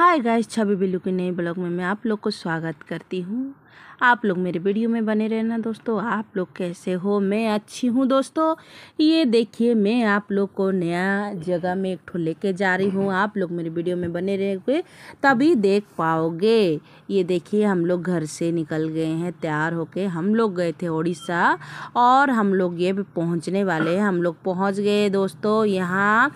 hi guys छवि बिल्लू के नए blog में मैं आप लोग को स्वागत करती हूँ आप लोग मेरे वीडियो में बने रहना दोस्तों आप लोग कैसे हो मैं अच्छी हूँ दोस्तों ये देखिए मैं आप लोग को नया जगह में एक ठो लेके जा रही हूँ आप लोग मेरे वीडियो में बने रहोगे तभी देख पाओगे ये देखिए हम लोग घर से निकल गए हैं तैयार होके हम लोग गए थे उड़ीसा और हम लोग ये भी पहुँचने वाले हैं हम लोग पहुँच गए दोस्तों यहाँ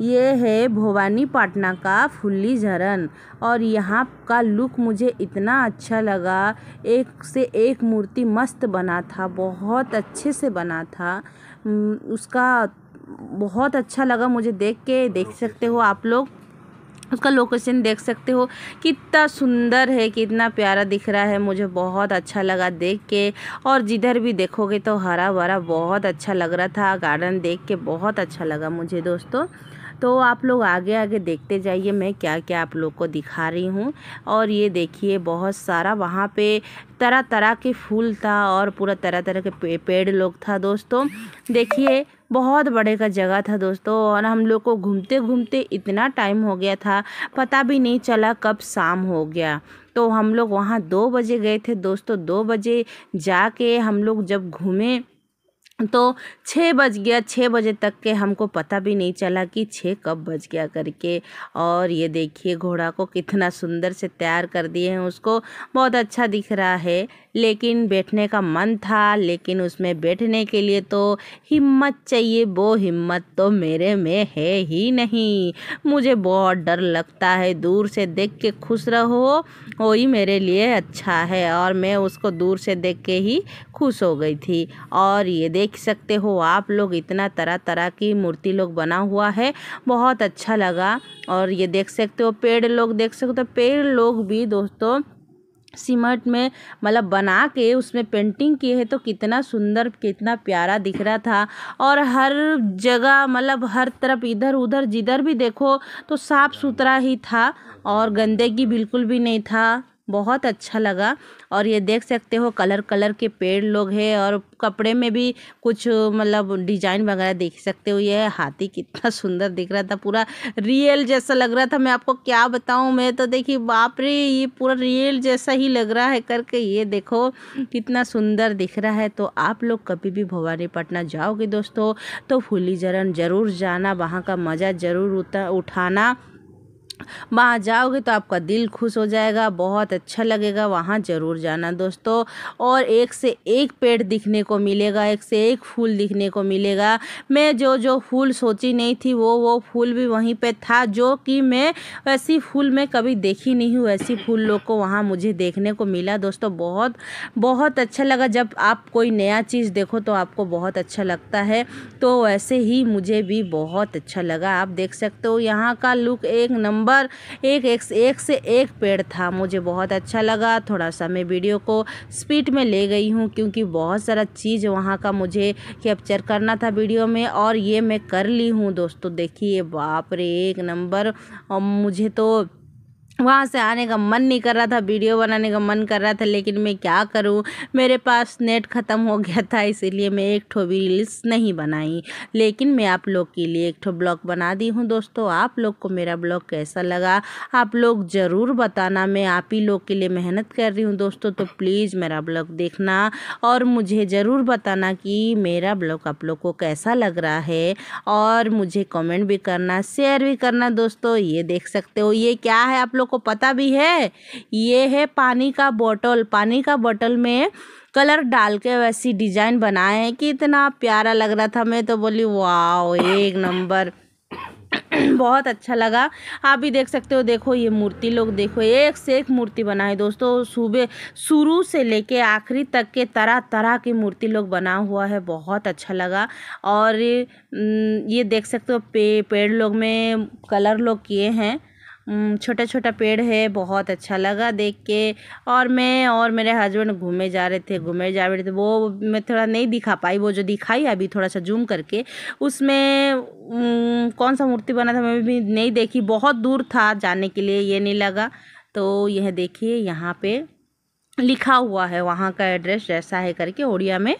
ये है भवानी पाटना का फुल्ली झरन और यहाँ का लुक मुझे इतना अच्छा लगा एक से एक मूर्ति मस्त बना था बहुत अच्छे से बना था उसका बहुत अच्छा लगा मुझे देख के देख सकते हो आप लोग उसका लोकेशन देख सकते हो कितना सुंदर है कितना प्यारा दिख रहा है मुझे बहुत अच्छा लगा देख के और जिधर भी देखोगे तो हरा भरा बहुत अच्छा लग रहा था गार्डन देख के बहुत अच्छा लगा मुझे दोस्तों तो आप लोग आगे आगे देखते जाइए मैं क्या क्या आप लोग को दिखा रही हूँ और ये देखिए बहुत सारा वहाँ पे तरह तरह के फूल था और पूरा तरह तरह के पे, पेड़ लोग था दोस्तों देखिए बहुत बड़े का जगह था दोस्तों और हम लोग को घूमते घूमते इतना टाइम हो गया था पता भी नहीं चला कब शाम हो गया तो हम लोग वहाँ दो बजे गए थे दोस्तों दो बजे जाके हम लोग जब घूमे तो छः बज गया छः बजे तक के हमको पता भी नहीं चला कि छः कब बज गया करके और ये देखिए घोड़ा को कितना सुंदर से तैयार कर दिए हैं उसको बहुत अच्छा दिख रहा है लेकिन बैठने का मन था लेकिन उसमें बैठने के लिए तो हिम्मत चाहिए वो हिम्मत तो मेरे में है ही नहीं मुझे बहुत डर लगता है दूर से देख के खुश रहो वही मेरे लिए अच्छा है और मैं उसको दूर से देख के ही खुश हो गई थी और ये देख देख सकते हो आप लोग इतना तरह तरह की मूर्ति लोग बना हुआ है बहुत अच्छा लगा और ये देख सकते हो पेड़ लोग देख सकते हो तो पेड़ लोग भी दोस्तों सीमेंट में मतलब बना के उसमें पेंटिंग किए है तो कितना सुंदर कितना प्यारा दिख रहा था और हर जगह मतलब हर तरफ इधर उधर जिधर भी देखो तो साफ़ सुथरा ही था और गंदगी बिल्कुल भी नहीं था बहुत अच्छा लगा और ये देख सकते हो कलर कलर के पेड़ लोग हैं और कपड़े में भी कुछ मतलब डिजाइन वगैरह देख सकते हो ये हाथी कितना सुंदर दिख रहा था पूरा रियल जैसा लग रहा था मैं आपको क्या बताऊं मैं तो देखिए बाप रे ये पूरा रियल जैसा ही लग रहा है करके ये देखो कितना सुंदर दिख रहा है तो आप लोग कभी भी भवानी पटना जाओगे दोस्तों तो फूली ज़रूर जाना वहाँ का मज़ा ज़रूर उठाना वहाँ जाओगे तो आपका दिल खुश हो जाएगा बहुत अच्छा लगेगा वहाँ ज़रूर जाना दोस्तों और एक से एक पेड़ दिखने को मिलेगा एक से एक फूल दिखने को मिलेगा मैं जो जो फूल सोची नहीं थी वो वो फूल भी वहीं पे था जो कि मैं वैसी फूल मैं कभी देखी नहीं हूँ वैसी फूल लोग को वहाँ मुझे देखने को मिला दोस्तों बहुत बहुत अच्छा लगा जब आप कोई नया चीज़ देखो तो आपको बहुत अच्छा लगता है तो वैसे ही मुझे भी बहुत अच्छा लगा आप देख सकते हो यहाँ का लुक एक नंबर नंबर एक एक, एक से एक पेड़ था मुझे बहुत अच्छा लगा थोड़ा सा मैं वीडियो को स्पीड में ले गई हूँ क्योंकि बहुत सारा चीज़ वहाँ का मुझे कैप्चर करना था वीडियो में और ये मैं कर ली हूँ दोस्तों देखिए बाप रे एक नंबर और मुझे तो वहाँ से आने का मन नहीं कर रहा था वीडियो बनाने का मन कर रहा था लेकिन मैं क्या करूँ मेरे पास नेट ख़त्म हो गया था इसीलिए मैं एक ठो भी रील्स नहीं बनाई लेकिन मैं आप लोग के लिए एक ठो ब्लॉग बना दी हूँ दोस्तों आप लोग को मेरा ब्लॉग कैसा लगा आप लोग ज़रूर बताना मैं आप ही लोग के लिए मेहनत कर रही हूँ दोस्तों तो प्लीज़ मेरा ब्लॉग देखना और मुझे ज़रूर बताना कि मेरा ब्लॉग आप लोग को कैसा लग रहा है और मुझे कमेंट भी करना शेयर भी करना दोस्तों ये देख सकते हो ये क्या है आप लोग वालों को पता भी है ये है पानी का बोतल पानी का बोतल में कलर डाल के वैसी डिजाइन बनाए हैं कि इतना प्यारा लग रहा था मैं तो बोली वाह एक नंबर बहुत अच्छा लगा आप भी देख सकते हो देखो ये मूर्ति लोग देखो एक से एक मूर्ति बनाए दोस्तों सुबह शुरू से लेके आखिरी तक के तरह तरह की मूर्ति लोग बना हुआ है बहुत अच्छा लगा और ये देख सकते हो पे पेड़ लोग में कलर लोग किए हैं छोटा छोटा पेड़ है बहुत अच्छा लगा देख के और मैं और मेरे हस्बैंड घूमे जा रहे थे घूमे जा रहे थे वो मैं थोड़ा नहीं दिखा पाई वो जो दिखाई अभी थोड़ा सा जूम करके उसमें कौन सा मूर्ति बना था मैं भी नहीं देखी बहुत दूर था जाने के लिए ये नहीं लगा तो यह देखिए यहाँ पे लिखा हुआ है वहाँ का एड्रेस जैसा है करके उड़िया में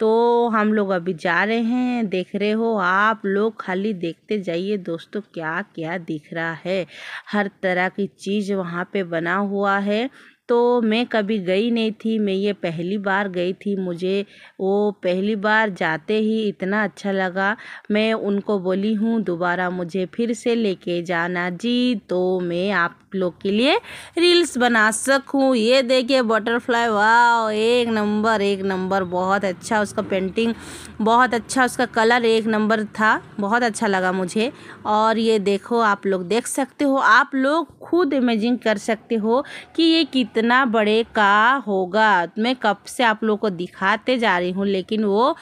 तो हम लोग अभी जा रहे हैं देख रहे हो आप लोग खाली देखते जाइए दोस्तों क्या क्या दिख रहा है हर तरह की चीज़ वहाँ पे बना हुआ है तो मैं कभी गई नहीं थी मैं ये पहली बार गई थी मुझे वो पहली बार जाते ही इतना अच्छा लगा मैं उनको बोली हूँ दोबारा मुझे फिर से लेके जाना जी तो मैं आप लोग के लिए रील्स बना सकूँ ये देखिए बटरफ्लाई वाह एक नंबर एक नंबर बहुत अच्छा उसका पेंटिंग बहुत अच्छा उसका कलर एक नंबर था बहुत अच्छा लगा मुझे और ये देखो आप लोग देख सकते हो आप लोग खुद इमेजिन कर सकते हो कि ये कित इतना बड़े का होगा मैं कब से आप लोग को दिखाते जा रही हूँ लेकिन वो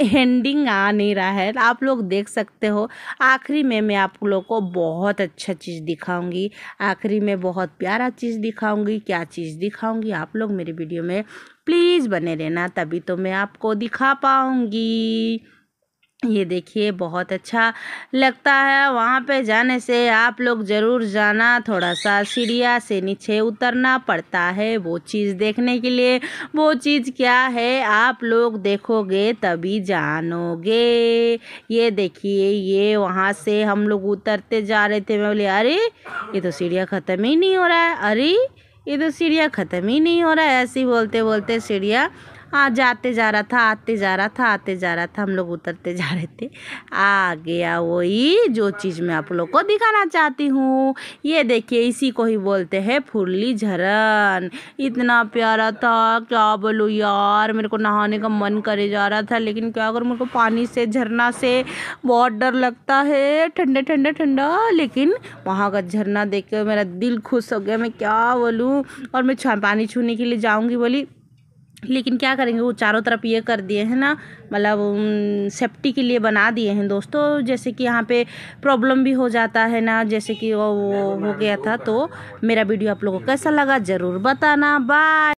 एंडिंग आ नहीं रहा है आप लोग देख सकते हो आखिरी में मैं आप लोग को बहुत अच्छा चीज़ दिखाऊंगी आखिरी में बहुत प्यारा चीज़ दिखाऊंगी क्या चीज़ दिखाऊंगी आप लोग मेरे वीडियो में प्लीज़ बने रहना तभी तो मैं आपको दिखा पाऊँगी ये देखिए बहुत अच्छा लगता है वहाँ पे जाने से आप लोग ज़रूर जाना थोड़ा सा सीढ़िया से नीचे उतरना पड़ता है वो चीज़ देखने के लिए वो चीज़ क्या है आप लोग देखोगे तभी जानोगे ये देखिए ये वहाँ से हम लोग उतरते जा रहे थे मैं बोले अरे ये तो सीढ़िया ख़त्म ही नहीं हो रहा है अरे ये तो सीढ़िया ख़त्म ही नहीं हो रहा है ऐसे ही बोलते बोलते सीढ़िया हाँ जाते जा रहा था आते जा रहा था आते जा रहा था हम लोग उतरते जा रहे थे आ गया वही जो चीज़ मैं आप लोग को दिखाना चाहती हूँ ये देखिए इसी को ही बोलते हैं फुरली झरन इतना प्यारा था क्या बोलूँ यार मेरे को नहाने का मन करे जा रहा था लेकिन क्या अगर मेरे को पानी से झरना से बहुत डर लगता है ठंडे ठंडे ठंडा लेकिन वहाँ का झरना देख के मेरा दिल खुश हो गया मैं क्या बोलूँ और मैं पानी छूने के लिए जाऊँगी बोली लेकिन क्या करेंगे वो चारों तरफ ये कर दिए हैं ना मतलब सेफ्टी के लिए बना दिए हैं दोस्तों जैसे कि यहाँ पे प्रॉब्लम भी हो जाता है ना जैसे कि वो हो गया था तो मेरा वीडियो आप लोगों को कैसा लगा ज़रूर बताना बाय